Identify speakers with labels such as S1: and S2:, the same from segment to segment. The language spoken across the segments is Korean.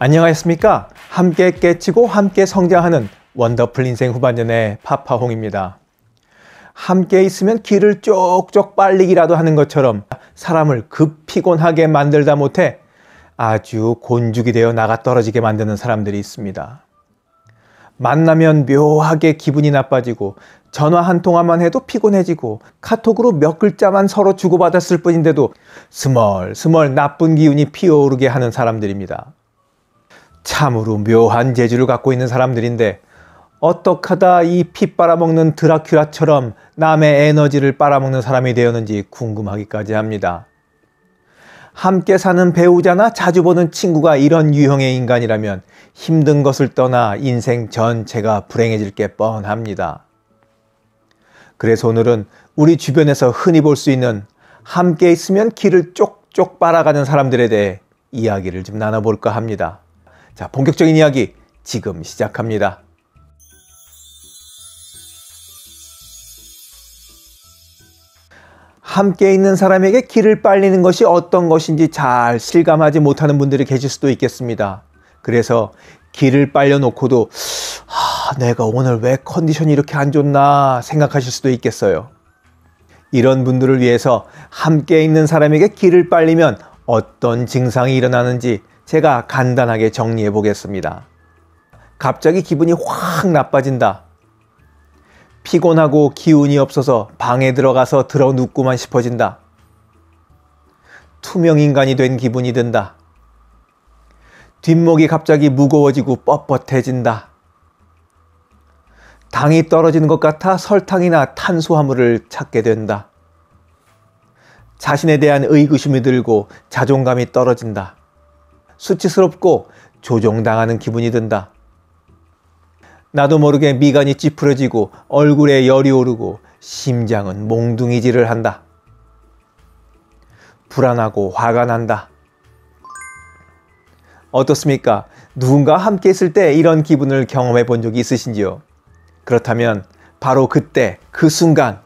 S1: 안녕하십니까? 함께 깨치고 함께 성장하는 원더풀 인생 후반전의 파파홍입니다. 함께 있으면 길을 쪽쪽 빨리기라도 하는 것처럼 사람을 급 그 피곤하게 만들다 못해 아주 곤죽이 되어 나가 떨어지게 만드는 사람들이 있습니다. 만나면 묘하게 기분이 나빠지고 전화 한 통화만 해도 피곤해지고 카톡으로 몇 글자만 서로 주고받았을 뿐인데도 스멀스멀 나쁜 기운이 피어오르게 하는 사람들입니다. 참으로 묘한 재주를 갖고 있는 사람들인데 어떡하다 이 피 빨아먹는 드라큐라처럼 남의 에너지를 빨아먹는 사람이 되었는지 궁금하기까지 합니다. 함께 사는 배우자나 자주 보는 친구가 이런 유형의 인간이라면 힘든 것을 떠나 인생 전체가 불행해질 게 뻔합니다. 그래서 오늘은 우리 주변에서 흔히 볼 수 있는 함께 있으면 길을 쪽쪽 빨아가는 사람들에 대해 이야기를 좀 나눠볼까 합니다. 자, 본격적인 이야기 지금 시작합니다. 함께 있는 사람에게 길을 빨리는 것이 어떤 것인지 잘 실감하지 못하는 분들이 계실 수도 있겠습니다. 그래서 길을 빨려놓고도 아, 내가 오늘 왜 컨디션이 이렇게 안 좋나 생각하실 수도 있겠어요. 이런 분들을 위해서 함께 있는 사람에게 길을 빨리면 어떤 증상이 일어나는지 제가 간단하게 정리해 보겠습니다. 갑자기 기분이 확 나빠진다. 피곤하고 기운이 없어서 방에 들어가서 들어 눕고만 싶어진다. 투명인간이 된 기분이 든다. 뒷목이 갑자기 무거워지고 뻣뻣해진다. 당이 떨어지는 것 같아 설탕이나 탄수화물을 찾게 된다. 자신에 대한 의구심이 들고 자존감이 떨어진다. 수치스럽고 조종당하는 기분이 든다. 나도 모르게 미간이 찌푸려지고 얼굴에 열이 오르고 심장은 몽둥이질을 한다. 불안하고 화가 난다. 어떻습니까? 누군가 함께 있을 때 이런 기분을 경험해 본 적이 있으신지요? 그렇다면 바로 그때, 그 순간,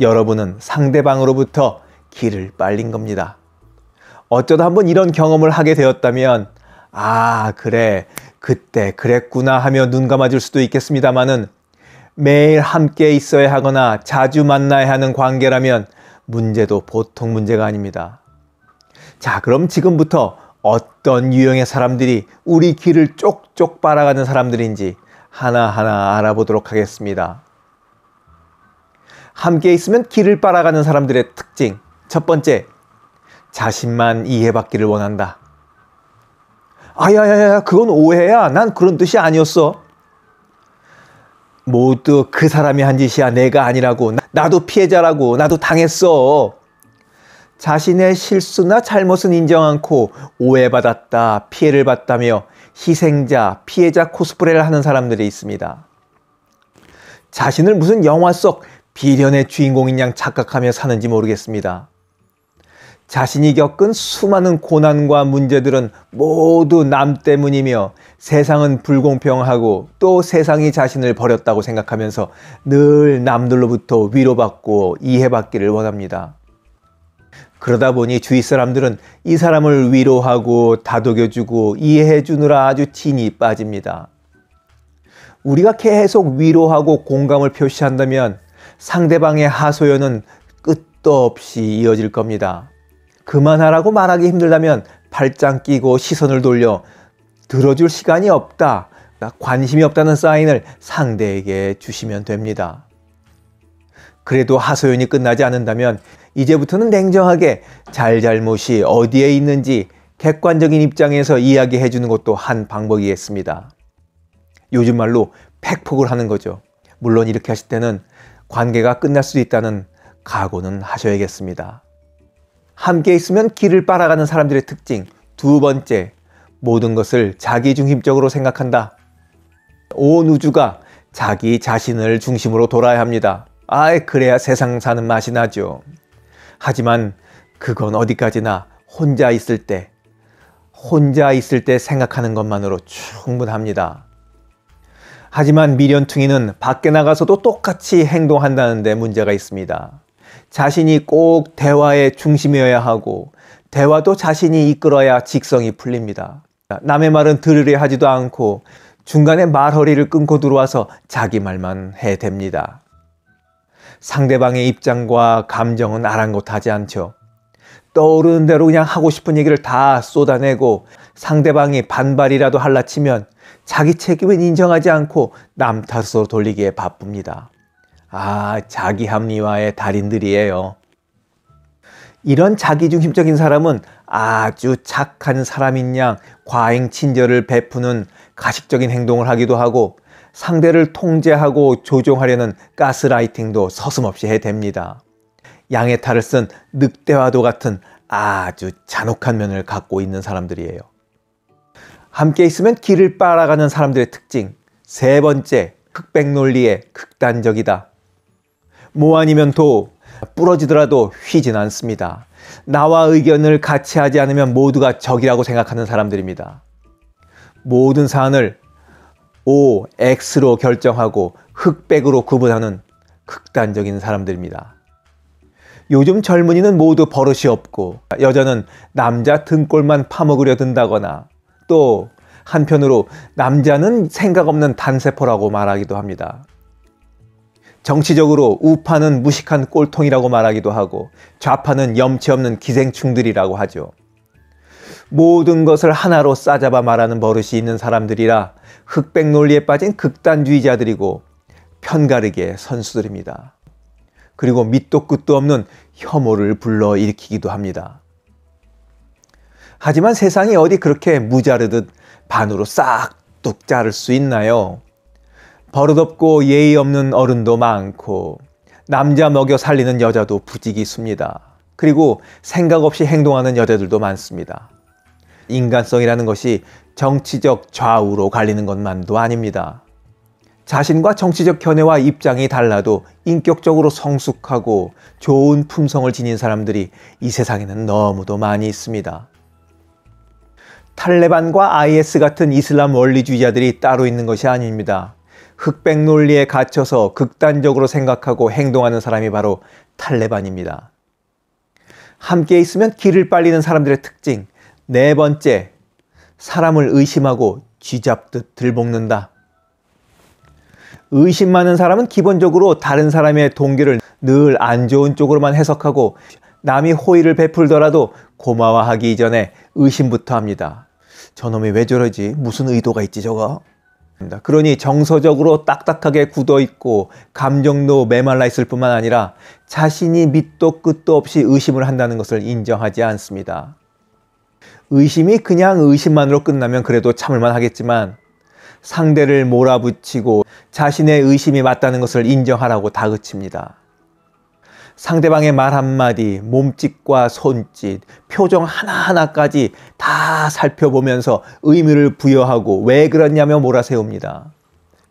S1: 여러분은 상대방으로부터 길을 빨린 겁니다. 어쩌다 한번 이런 경험을 하게 되었다면 아, 그래. 그때 그랬구나 하며 눈 감아줄 수도 있겠습니다마는 매일 함께 있어야 하거나 자주 만나야 하는 관계라면 문제도 보통 문제가 아닙니다. 자, 그럼 지금부터 어떤 유형의 사람들이 우리 길을 쪽쪽 빨아가는 사람들인지 하나하나 알아보도록 하겠습니다. 함께 있으면 길을 빨아가는 사람들의 특징. 첫 번째, 자신만 이해받기를 원한다. 아야야야, 그건 오해야. 난 그런 뜻이 아니었어. 모두 그 사람이 한 짓이야. 내가 아니라고. 나도 피해자라고. 나도 당했어. 자신의 실수나 잘못은 인정 않고 오해받았다, 피해를 봤다며 희생자, 피해자 코스프레를 하는 사람들이 있습니다. 자신을 무슨 영화 속 비련의 주인공인 양 착각하며 사는지 모르겠습니다. 자신이 겪은 수많은 고난과 문제들은 모두 남 때문이며 세상은 불공평하고 또 세상이 자신을 버렸다고 생각하면서 늘 남들로부터 위로받고 이해받기를 원합니다. 그러다 보니 주위 사람들은 이 사람을 위로하고 다독여주고 이해해주느라 아주 진이 빠집니다. 우리가 계속 위로하고 공감을 표시한다면 상대방의 하소연은 끝도 없이 이어질 겁니다. 그만하라고 말하기 힘들다면 팔짱 끼고 시선을 돌려 들어줄 시간이 없다, 관심이 없다는 사인을 상대에게 주시면 됩니다. 그래도 하소연이 끝나지 않는다면 이제부터는 냉정하게 잘잘못이 어디에 있는지 객관적인 입장에서 이야기해 주는 것도 한 방법이겠습니다. 요즘 말로 팩폭을 하는 거죠. 물론 이렇게 하실 때는 관계가 끝날 수 있다는 각오는 하셔야겠습니다. 함께 있으면 길을 빨아가는 사람들의 특징. 두 번째, 모든 것을 자기 중심적으로 생각한다. 온 우주가 자기 자신을 중심으로 돌아야 합니다. 아예 그래야 세상 사는 맛이 나죠. 하지만 그건 어디까지나 혼자 있을 때, 혼자 있을 때 생각하는 것만으로 충분합니다. 하지만 미련퉁이는 밖에 나가서도 똑같이 행동한다는데 문제가 있습니다. 자신이 꼭 대화의 중심이어야 하고 대화도 자신이 이끌어야 직성이 풀립니다. 남의 말은 들으려 하지도 않고 중간에 말허리를 끊고 들어와서 자기 말만 해됩니다 상대방의 입장과 감정은 아랑곳하지 않죠. 떠오르는 대로 그냥 하고 싶은 얘기를 다 쏟아내고 상대방이 반발이라도 할라치면 자기 책임은 인정하지 않고 남 탓으로 돌리기에 바쁩니다. 아, 자기 합리화의 달인들이에요. 이런 자기중심적인 사람은 아주 착한 사람인 양 과잉 친절을 베푸는 가식적인 행동을 하기도 하고 상대를 통제하고 조종하려는 가스라이팅도 서슴없이 해댑니다. 양의 탈을 쓴 늑대와도 같은 아주 잔혹한 면을 갖고 있는 사람들이에요. 함께 있으면 길을 빨아가는 사람들의 특징. 세 번째, 흑백 논리에 극단적이다. 모 뭐 아니면 도, 부러지더라도 휘진 않습니다. 나와 의견을 같이 하지 않으면 모두가 적이라고 생각하는 사람들입니다. 모든 사안을 O, X로 결정하고 흑백으로 구분하는 극단적인 사람들입니다. 요즘 젊은이는 모두 버릇이 없고 여자는 남자 등골만 파먹으려 든다거나 또 한편으로 남자는 생각 없는 단세포라고 말하기도 합니다. 정치적으로 우파는 무식한 꼴통이라고 말하기도 하고 좌파는 염치 없는 기생충들이라고 하죠. 모든 것을 하나로 싸잡아 말하는 버릇이 있는 사람들이라 흑백 논리에 빠진 극단주의자들이고 편가르기의 선수들입니다. 그리고 밑도 끝도 없는 혐오를 불러일으키기도 합니다. 하지만 세상이 어디 그렇게 무자르듯 반으로 싹둑 자를 수 있나요? 버릇없고 예의 없는 어른도 많고 남자 먹여 살리는 여자도 부지기수입니다. 그리고 생각 없이 행동하는 여자들도 많습니다. 인간성이라는 것이 정치적 좌우로 갈리는 것만도 아닙니다. 자신과 정치적 견해와 입장이 달라도 인격적으로 성숙하고 좋은 품성을 지닌 사람들이 이 세상에는 너무도 많이 있습니다. 탈레반과 IS 같은 이슬람 원리주의자들이 따로 있는 것이 아닙니다. 흑백 논리에 갇혀서 극단적으로 생각하고 행동하는 사람이 바로 탈레반입니다. 함께 있으면 길을 빨리는 사람들의 특징. 네 번째, 사람을 의심하고 쥐잡듯 들볶는다. 의심 많은 사람은 기본적으로 다른 사람의 동기를 늘 안 좋은 쪽으로만 해석하고 남이 호의를 베풀더라도 고마워하기 이전에 의심부터 합니다. 저놈이 왜 저러지? 무슨 의도가 있지 저거? 그러니 정서적으로 딱딱하게 굳어 있고 감정도 메말라 있을 뿐만 아니라 자신이 밑도 끝도 없이 의심을 한다는 것을 인정하지 않습니다. 의심이 그냥 의심만으로 끝나면 그래도 참을만 하겠지만 상대를 몰아붙이고 자신의 의심이 맞다는 것을 인정하라고 다그칩니다. 상대방의 말 한마디, 몸짓과 손짓, 표정 하나하나까지 다 살펴보면서 의미를 부여하고 왜 그러냐며 몰아세웁니다.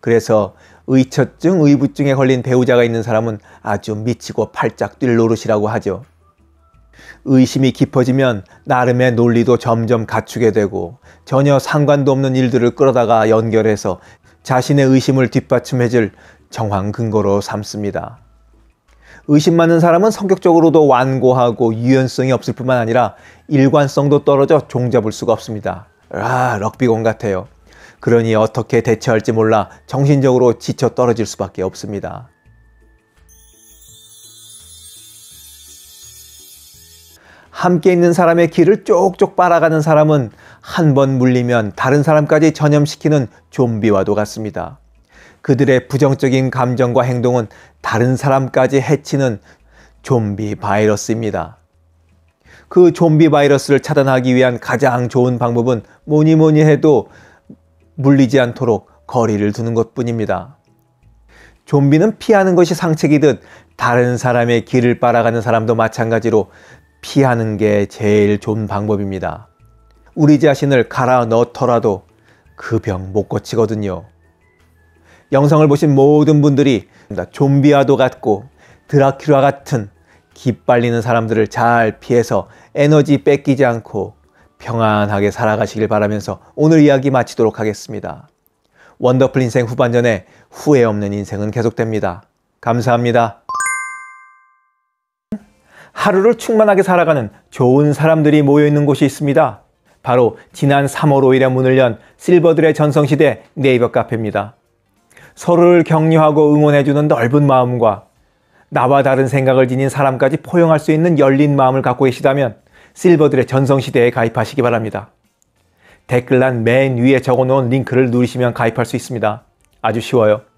S1: 그래서 의처증, 의부증에 걸린 배우자가 있는 사람은 아주 미치고 팔짝 뛸 노릇이라고 하죠. 의심이 깊어지면 나름의 논리도 점점 갖추게 되고 전혀 상관도 없는 일들을 끌어다가 연결해서 자신의 의심을 뒷받침해줄 정황 근거로 삼습니다. 의심 많은 사람은 성격적으로도 완고하고 유연성이 없을 뿐만 아니라 일관성도 떨어져 종잡을 수가 없습니다. 아, 럭비공 같아요. 그러니 어떻게 대처할지 몰라 정신적으로 지쳐 떨어질 수밖에 없습니다. 함께 있는 사람의 길을 쪽쪽 빨아가는 사람은 한 번 물리면 다른 사람까지 전염시키는 좀비와도 같습니다. 그들의 부정적인 감정과 행동은 다른 사람까지 해치는 좀비 바이러스입니다. 그 좀비 바이러스를 차단하기 위한 가장 좋은 방법은 뭐니 뭐니 해도 물리지 않도록 거리를 두는 것 뿐입니다. 좀비는 피하는 것이 상책이듯 다른 사람의 길을 빨아가는 사람도 마찬가지로 피하는 게 제일 좋은 방법입니다. 우리 자신을 갈아 넣더라도 그 병 못 고치거든요. 영상을 보신 모든 분들이 좀비와도 같고 드라큘라 같은 기빨리는 사람들을 잘 피해서 에너지 뺏기지 않고 평안하게 살아가시길 바라면서 오늘 이야기 마치도록 하겠습니다. 원더풀 인생 후반전에 후회 없는 인생은 계속됩니다. 감사합니다. 하루를 충만하게 살아가는 좋은 사람들이 모여있는 곳이 있습니다. 바로 지난 3월 5일에 문을 연 실버들의 전성시대 네이버 카페입니다. 서로를 격려하고 응원해주는 넓은 마음과 나와 다른 생각을 지닌 사람까지 포용할 수 있는 열린 마음을 갖고 계시다면 실버들의 전성시대에 가입하시기 바랍니다. 댓글란 맨 위에 적어놓은 링크를 누르시면 가입할 수 있습니다. 아주 쉬워요.